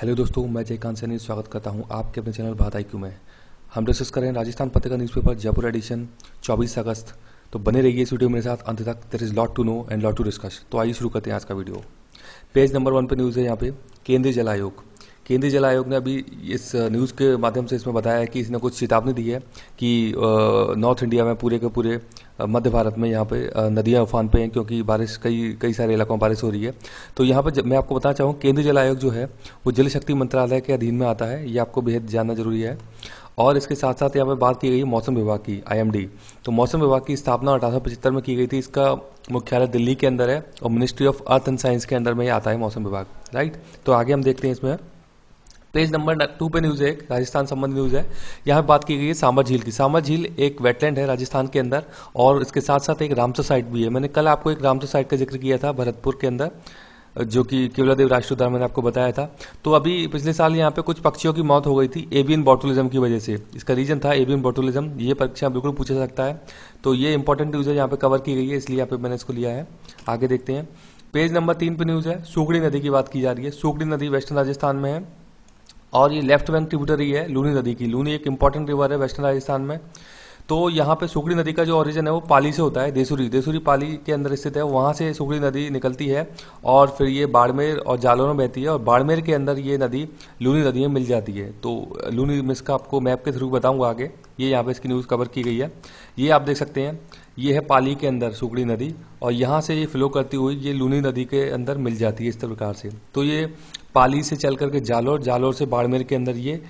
hello दोस्तों मैं जयकांत सैनी स्वागत करता हूं आपके अपने चैनल भारत आई में हम डिस्कस करें राजस्थान पत्रिका न्यूज़पेपर जयपुर एडिशन 24 अगस्त तो बने रहिए इस वीडियो मेरे साथ अंत तक there is lot to know and lot to discuss तो आइए शुरू करते हैं आज का वीडियो पेज नंबर वन पर न्यूज़ है यहाँ पे केंद्रीय जल आयोग केंद्रीय जल आयोग ने अभी इस न्यूज़ के माध्यम से इसमें बताया है कि इसने कुछ चेतावनी दी है कि नॉर्थ इंडिया में पूरे के पूरे मध्य भारत में यहाँ पे नदियाँ उफान पे हैं क्योंकि बारिश कई कई सारे इलाकों में बारिश हो रही है तो यहाँ पर मैं आपको बताना चाहूँ केंद्रीय जल आयोग जो है वो जल शक्ति मंत्रालय के अधीन में आता है ये आपको बेहद जानना जरूरी है और इसके साथ साथ यहाँ पर बात की गई मौसम विभाग की आई तो मौसम विभाग की स्थापना अठारह में की गई थी इसका मुख्यालय दिल्ली के अंदर है और ministry of earth and science के अंदर में ये आता है मौसम विभाग राइट तो आगे हम देखते हैं इसमें पेज नंबर टू पे न्यूज़ है एक राजस्थान संबंध न्यूज़ है यहाँ बात की गई है सांबर झील की सांबर झील एक वेटलैंड है राजस्थान के अंदर और इसके साथ साथ एक रामसर साइट भी है मैंने कल आपको एक रामसर साइट का जिक्र किया था भरतपुर के अंदर जो कि केवलादेव राष्ट्रीय उद्यान मैंने आपको बताया था तो अभी पिछले साल यहाँ पे कुछ पक्षियों की मौत हो गई थी एवियन बॉटुलिज्म की वजह से इसका रीजन था एवियन बॉटुलिज्म ये परीक्षा बिल्कुल पूछा सकता है तो ये इंपॉर्टेंट न्यूज़ है यहाँ पे कवर की गई है इसलिए यहाँ पे मैंने इसको लिया है आगे देखते हैं पेज नंबर तीन पे न्यूज़ है सुगड़ी नदी की बात की जा रही है सुगड़ी नदी वेस्टर्न राजस्थान में है और ये लेफ्ट बैंक ट्रिब्यूटरी है लूनी नदी की लूनी एक इंपॉर्टेंट रिवर है वेस्टर्न राजस्थान में तो यहाँ पे सुखड़ी नदी का जो ओरिजिन है वो पाली से होता है देसूरी देसूरी पाली के अंदर स्थित है वहाँ से सुखड़ी नदी निकलती है और फिर ये बाड़मेर और जालोर में बहती है और बाड़मेर के अंदर ये नदी लूनी नदी में मिल जाती है तो लूनी मिस का आपको मैप के थ्रू बताऊंगा आगे ये यहाँ पे इसकी न्यूज़ कवर की गई है ये आप देख सकते हैं ये है पाली के अंदर सुखड़ी नदी और यहाँ से ये फ्लो करती हुई ये लूनी नदी के अंदर मिल जाती है इस प्रकार से तो ये पाली से चल करके जालोर जालोर से बाड़मेर के अंदर ये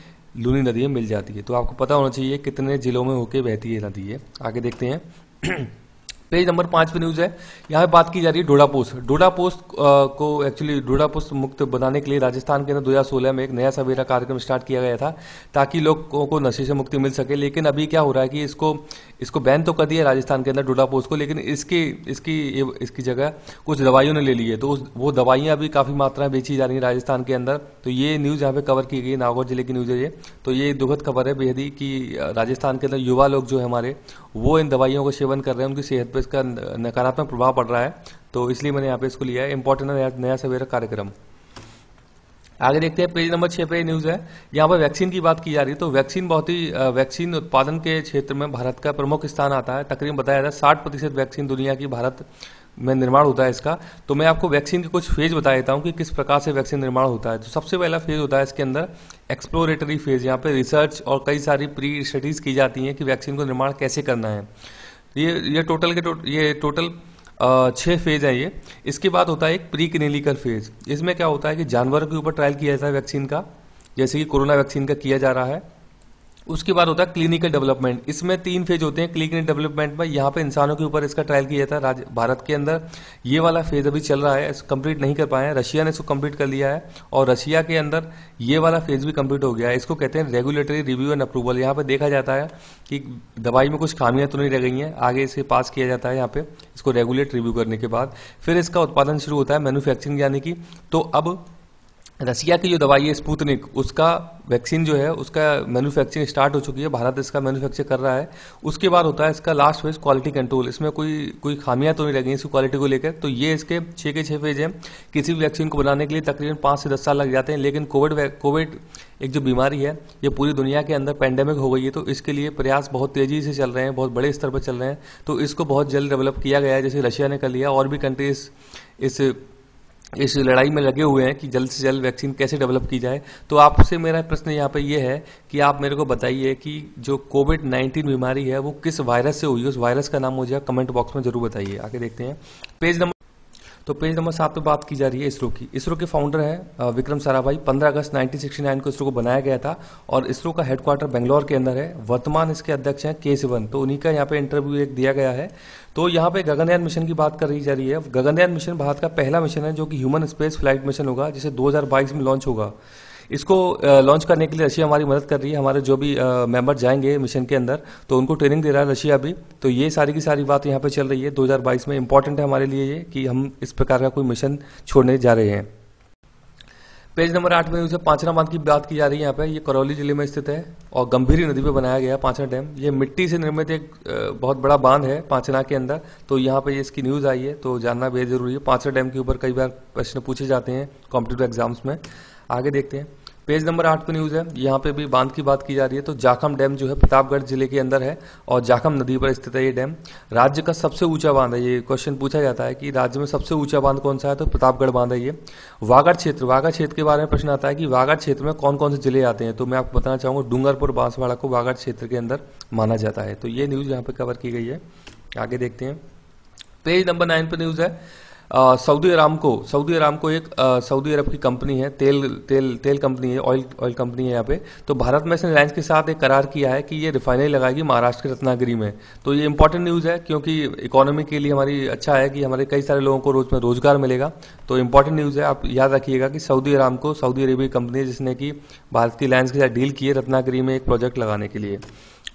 लूनी नदी में मिल जाती है तो आपको पता होना चाहिए कितने जिलों में होके बहती है नदी है आगे देखते हैं पेज नंबर पांच पे न्यूज है यहाँ पे बात की जा रही है डोडा पोस्ट डोडा पोस्ट को एक्चुअली डोडा पोस्ट मुक्त बनाने के लिए राजस्थान के अंदर 2016 में एक नया सवेरा कार्यक्रम स्टार्ट किया गया था ताकि लोगों को नशे से मुक्ति मिल सके लेकिन अभी क्या हो रहा है कि इसको इसको बैन तो कर दिया राजस्थान के अंदर डोडा पोस्ट को लेकिन इसकी इसकी इसकी जगह कुछ दवाइयों ने ले ली है तो वो दवाइयाँ अभी काफ़ी मात्रा में बेची जा रही है राजस्थान के अंदर तो ये न्यूज़ यहाँ पे कवर की गई नागौर जिले की न्यूज़ है ये तो ये दुखद खबर है बेहद ही कि राजस्थान के अंदर युवा लोग जो है हमारे वो इन दवाइयों का सेवन कर रहे हैं उनकी सेहत पर पे इसका नकारात्मक प्रभाव पड़ रहा है तो इसलिए मैंने यहाँ पे इसको लिया है इम्पोर्टेंट नया, नया सवेर कार्यक्रम आगे देखते हैं पेज नंबर छह पे न्यूज है यहाँ पर वैक्सीन की बात की जा रही है तो वैक्सीन बहुत ही वैक्सीन उत्पादन के क्षेत्र में भारत का प्रमुख स्थान आता है तकरीबन बताया जाता है साठ प्रतिशत वैक्सीन दुनिया की भारत में निर्माण होता है इसका तो मैं आपको वैक्सीन के कुछ फेज बता देता हूँ कि किस प्रकार से वैक्सीन निर्माण होता है तो सबसे पहला फेज होता है इसके अंदर एक्सप्लोरेटरी फेज यहाँ पे रिसर्च और कई सारी प्री स्टडीज की जाती हैं कि वैक्सीन को निर्माण कैसे करना है ये ये टोटल के टोटल ये टोटल छः फेज है ये इसके बाद होता है एक प्री क्लिनिकल फेज इसमें क्या होता है कि जानवरों के ऊपर ट्रायल किया जाता है वैक्सीन का जैसे कि कोरोना वैक्सीन का किया जा रहा है उसके बाद होता है क्लिनिकल डेवलपमेंट इसमें तीन फेज होते हैं क्लिनिकल डेवलपमेंट में यहाँ पे इंसानों के ऊपर इसका ट्रायल किया जाता है भारत के अंदर ये वाला फेज अभी चल रहा है इसको कंप्लीट नहीं कर पाए हैं रशिया ने इसको कंप्लीट कर लिया है और रशिया के अंदर ये वाला फेज भी कंप्लीट हो गया है इसको कहते हैं रेगुलेटरी रिव्यू एंड अप्रूवल यहाँ पर देखा जाता है कि दवाई में कुछ खामियां तो नहीं रह गई हैं आगे इसे पास किया जाता है यहाँ पे इसको रेगुलेट रिव्यू करने के बाद फिर इसका उत्पादन शुरू होता है मैन्युफैक्चरिंग यानी कि तो अब रसिया की जो दवाई है स्पूतनिक उसका वैक्सीन जो है उसका मैन्युफैक्चरिंग स्टार्ट हो चुकी है भारत इसका मैन्युफैक्चर कर रहा है उसके बाद होता है इसका लास्ट फेज क्वालिटी कंट्रोल इसमें कोई कोई खामियां तो नहीं लगी इसकी क्वालिटी को लेकर तो ये इसके छः के छः फेज हैं किसी भी वैक्सीन को बनाने के लिए तकरीबन पाँच से दस साल लग जाते हैं लेकिन कोविड कोविड एक जो बीमारी है ये पूरी दुनिया के अंदर पैंडेमिक हो गई है तो इसके लिए प्रयास बहुत तेज़ी से चल रहे हैं बहुत बड़े स्तर पर चल रहे हैं तो इसको बहुत जल्द डेवलप किया गया है जैसे रशिया ने कर लिया और भी कंट्रीज इस इस लड़ाई में लगे हुए हैं कि जल्द से जल्द वैक्सीन कैसे डेवलप की जाए तो आपसे मेरा प्रश्न यहाँ पे ये है कि आप मेरे को बताइए कि जो कोविड नाइन्टीन बीमारी है वो किस वायरस से हुई उस वायरस का नाम मुझे कमेंट बॉक्स में जरूर बताइए आगे देखते हैं पेज नंबर तो पेज नंबर सात पे बात की जा रही है इसरो की इसरो के फाउंडर हैं विक्रम साराभाई 15 अगस्त 1969 को इसरो को बनाया गया था और इसरो का हेडक्वार्टर बेंगलोर के अंदर है वर्तमान इसके अध्यक्ष हैं के सिवन तो उन्हीं का यहाँ पे इंटरव्यू एक दिया गया है तो यहाँ पे गगनयान मिशन की बात करी जा रही है गगनयान मिशन भारत का पहला मिशन है जो कि ह्यूमन स्पेस फ्लाइट मिशन होगा जिसे दो में लॉन्च होगा इसको लॉन्च करने के लिए रशिया हमारी मदद कर रही है हमारे जो भी मेंबर जाएंगे मिशन के अंदर तो उनको ट्रेनिंग दे रहा है रशिया भी तो ये सारी की सारी बात यहाँ पर चल रही है 2022 में इंपॉर्टेंट है हमारे लिए ये कि हम इस प्रकार का कोई मिशन छोड़ने जा रहे हैं पेज नंबर आठ में उसे पांचरा बांध की बात की जा रही है यहाँ पे ये करौली जिले में स्थित है और गंभीरी नदी पे बनाया गया है पांचरा डैम ये मिट्टी से निर्मित एक बहुत बड़ा बांध है पांचरा के अंदर तो यहाँ पे इसकी न्यूज़ आई है तो जानना बेहद जरूरी है पांचरा डैम के ऊपर कई बार प्रश्न पूछे जाते हैं कॉम्पिटेटिव एग्जाम्स में आगे देखते हैं पेज नंबर आठ पे न्यूज है यहाँ पे भी बांध की बात की जा रही है तो जाखम डैम जो है प्रतापगढ़ जिले के अंदर है और जाखम नदी पर स्थित है ये डैम राज्य का सबसे ऊंचा बांध है ये क्वेश्चन पूछा जाता है कि राज्य में सबसे ऊंचा बांध कौन सा है तो प्रतापगढ़ बांध है ये वागढ़ क्षेत्र वागढ़ क्षेत्र के बारे में प्रश्न आता है कि वागढ़ क्षेत्र में कौन कौन से जिले आते हैं तो मैं आपको बताना चाहूंगा डूंगरपुर बांसवाड़ा को वागढ़ क्षेत्र के अंदर माना जाता है तो ये न्यूज यहाँ पे कवर की गई है आगे देखते हैं पेज नंबर नाइन पर न्यूज है सऊदी को सऊदी अराम को एक सऊदी अरब की कंपनी है तेल तेल तेल कंपनी है ऑयल ऑयल कंपनी है यहाँ पे तो भारत मेसन रिलायंस के साथ एक करार किया है कि ये रिफाइनरी लगाएगी महाराष्ट्र के रत्नागिरी में तो ये इंपॉर्टेंट न्यूज़ है क्योंकि इकोनॉमी के लिए हमारी अच्छा है कि हमारे कई सारे लोगों को रोज में रोजगार मिलेगा तो इंपॉर्टेंट न्यूज़ है आप याद रखिएगा कि सऊदी को सऊदी अरेबिया कंपनी है जिसने कि भारत की रिलायंस के साथ डील की है रत्नागिरी में एक प्रोजेक्ट लगाने के लिए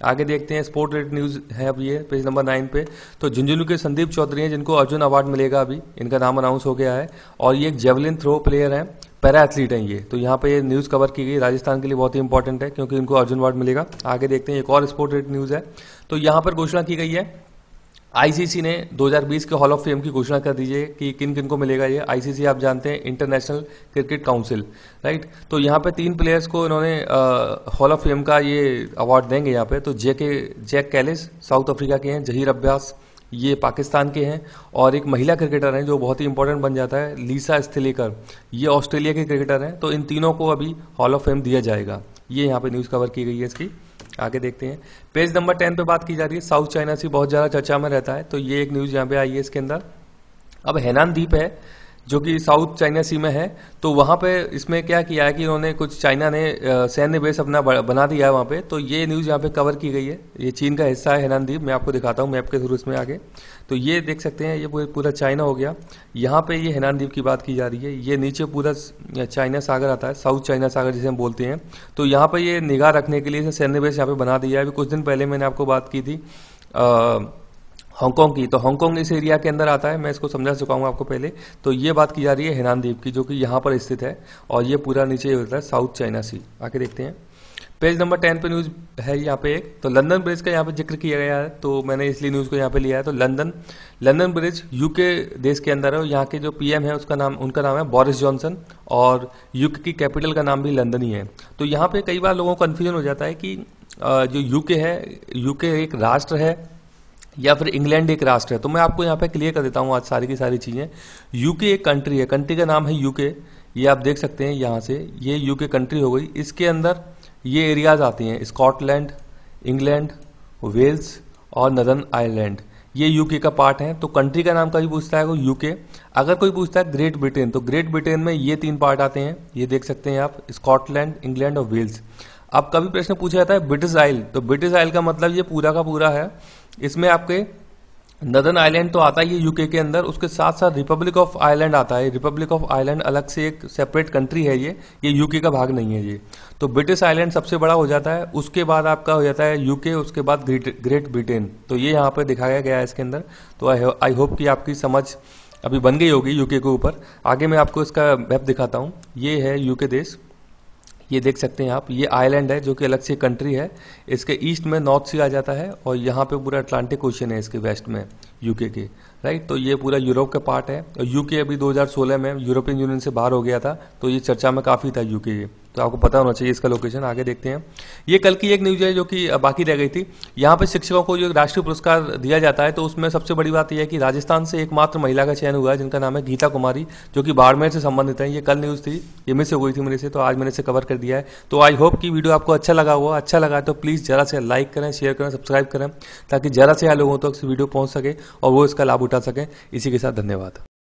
आगे देखते हैं स्पोर्ट रेट न्यूज़ है अब ये पेज नंबर नाइन पे तो झुंझुनू के संदीप चौधरी हैं जिनको अर्जुन अवार्ड मिलेगा अभी इनका नाम अनाउंस हो गया है और ये एक जेवलिन थ्रो प्लेयर हैं पैरा एथलीट हैं ये तो यहाँ पे ये न्यूज़ कवर की गई राजस्थान के लिए बहुत ही इंपॉर्टेंट है क्योंकि इनको अर्जुन अवार्ड मिलेगा आगे देखते हैं एक और स्पोर्ट रेट न्यूज़ है तो यहाँ पर घोषणा की गई है आईसीसी ने 2020 के हॉल ऑफ फेम की घोषणा कर दीजिए कि किन किन को मिलेगा ये आईसीसी आप जानते हैं इंटरनेशनल क्रिकेट काउंसिल राइट तो यहाँ पे तीन प्लेयर्स को इन्होंने हॉल ऑफ फेम का ये अवार्ड देंगे यहाँ पे तो जेके जैक कैलिस साउथ अफ्रीका के हैं जहीर अभ्यास ये पाकिस्तान के हैं और एक महिला क्रिकेटर हैं जो बहुत ही इंपॉर्टेंट बन जाता है लीसा स्थलेकर ये ऑस्ट्रेलिया के क्रिकेटर हैं तो इन तीनों को अभी हॉल ऑफ फेम दिया जाएगा ये यहाँ पे न्यूज़ कवर की गई है इसकी आगे देखते हैं पेज नंबर टेन पे बात की जा रही है साउथ चाइना से बहुत ज़्यादा चर्चा में रहता है तो ये एक न्यूज़ यहाँ पे आई है इसके अंदर अब हैनान द्वीप है जो कि साउथ चाइना सी में है तो वहां पे इसमें क्या किया है कि उन्होंने कुछ चाइना ने सैन्य बेस अपना बना दिया है वहाँ पे तो ये न्यूज़ यहाँ पे कवर की गई है ये चीन का हिस्सा है हेनान द्वीप मैं आपको दिखाता हूँ मैप के थ्रू इसमें आगे तो ये देख सकते हैं ये पूरा चाइना हो गया यहाँ पे ये हेनान द्वीप की बात की जा रही है ये नीचे पूरा चाइना सागर आता है साउथ चाइना सागर जिसे हम बोलते हैं तो यहाँ पर ये निगाह रखने के लिए सैन्य बेस यहाँ पे बना दिया है अभी कुछ दिन पहले मैंने आपको बात की थी हांगकांग की तो हांगकांग इस एरिया के अंदर आता है मैं इसको समझा चुका हूँ आपको पहले तो ये बात की जा रही है हेनान द्वीप की जो कि यहाँ पर स्थित है और ये पूरा नीचे होता है साउथ चाइना सी आके देखते हैं पेज नंबर टेन पे न्यूज़ है यहाँ पे एक तो लंदन ब्रिज का यहाँ पे जिक्र किया गया है तो मैंने इसलिए न्यूज़ को यहाँ पे लिया है तो लंदन लंदन ब्रिज यूके देश के अंदर है और यहाँ के जो पीएम है उसका नाम उनका नाम है बोरिस जॉनसन और यूके की कैपिटल का नाम भी लंदन ही है तो यहाँ पे कई बार लोगों को कन्फ्यूजन हो जाता है कि जो यूके है यूके एक राष्ट्र है या फिर इंग्लैंड एक राष्ट्र है तो मैं आपको यहाँ पे क्लियर कर देता हूँ आज सारी की सारी चीज़ें यूके एक कंट्री है कंट्री का नाम है यूके ये आप देख सकते हैं यहाँ से ये यूके कंट्री हो गई इसके अंदर ये एरियाज आती हैं स्कॉटलैंड इंग्लैंड वेल्स और नदर्न आयरलैंड ये यूके का पार्ट है तो कंट्री का नाम कभी पूछता है वो यूके अगर कोई पूछता है ग्रेट ब्रिटेन तो ग्रेट ब्रिटेन में ये तीन पार्ट आते हैं ये देख सकते हैं आप स्कॉटलैंड इंग्लैंड और वेल्स अब कभी प्रश्न पूछा जाता है ब्रिटिश आइल तो ब्रिटिश आइल का मतलब ये पूरा का पूरा है इसमें आपके नदन आइलैंड तो आता ही है यूके के अंदर उसके साथ साथ रिपब्लिक ऑफ आयरलैंड आता है रिपब्लिक ऑफ आयरलैंड अलग से एक सेपरेट कंट्री है ये ये यूके का भाग नहीं है ये तो ब्रिटिश आइलैंड सबसे बड़ा हो जाता है उसके बाद आपका हो जाता है यूके उसके बाद ग्रेट ग्रेट ब्रिटेन तो ये यहाँ पे दिखाया गया है इसके अंदर तो आई होप कि आपकी समझ अभी बन गई होगी यूके के ऊपर आगे मैं आपको इसका मैप दिखाता हूँ ये है यूके देश ये देख सकते हैं आप ये आइलैंड है जो कि अलग से कंट्री है इसके ईस्ट में नॉर्थ सी आ जाता है और यहाँ पे पूरा अटलांटिक ओशन है इसके वेस्ट में यूके के राइट तो ये पूरा यूरोप का पार्ट है और यूके अभी 2016 में यूरोपियन यूनियन से बाहर हो गया था तो ये चर्चा में काफ़ी था यूके तो आपको पता होना चाहिए इसका लोकेशन आगे देखते हैं ये कल की एक न्यूज है जो कि बाकी रह गई थी यहाँ पर शिक्षकों को जो राष्ट्रीय पुरस्कार दिया जाता है तो उसमें सबसे बड़ी बात यह है कि राजस्थान से एकमात्र महिला का चयन हुआ है जिनका नाम है गीता कुमारी जो कि बाड़मेर से संबंधित है ये कल न्यूज़ थी ये मिस हो गई थी मेरे से तो आज मैंने इसे कवर कर दिया है तो आई होप कि वीडियो आपको अच्छा लगा हुआ अच्छा लगा तो प्लीज़ जरा से लाइक करें शेयर करें सब्सक्राइब करें ताकि जरा से यहाँ लोगों तक वीडियो पहुंच सके और वो इसका लाभ उठा सकें इसी के साथ धन्यवाद